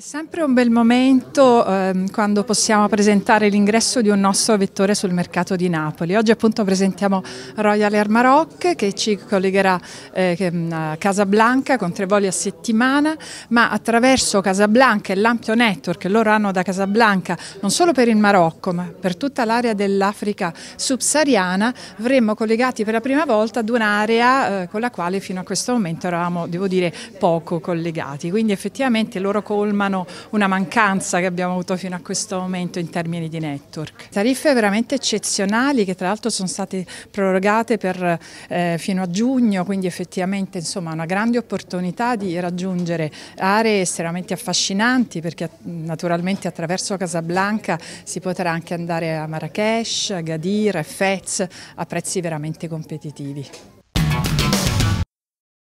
È sempre un bel momento eh, quando possiamo presentare l'ingresso di un nostro vettore sul mercato di Napoli. Oggi appunto presentiamo Royal Air Maroc che ci collegherà eh, mm, a Casablanca con tre voli a settimana, ma attraverso Casablanca e l'ampio network che loro hanno da Casablanca, non solo per il Marocco ma per tutta l'area dell'Africa subsahariana, avremmo collegati per la prima volta ad un'area eh, con la quale fino a questo momento eravamo, devo dire, poco collegati. Quindi effettivamente loro colmano mano una mancanza che abbiamo avuto fino a questo momento in termini di network. Tariffe veramente eccezionali che tra l'altro sono state prorogate per, eh, fino a giugno, quindi effettivamente insomma, una grande opportunità di raggiungere aree estremamente affascinanti perché naturalmente attraverso Casablanca si potrà anche andare a Marrakesh, a Gadir, a Fez a prezzi veramente competitivi.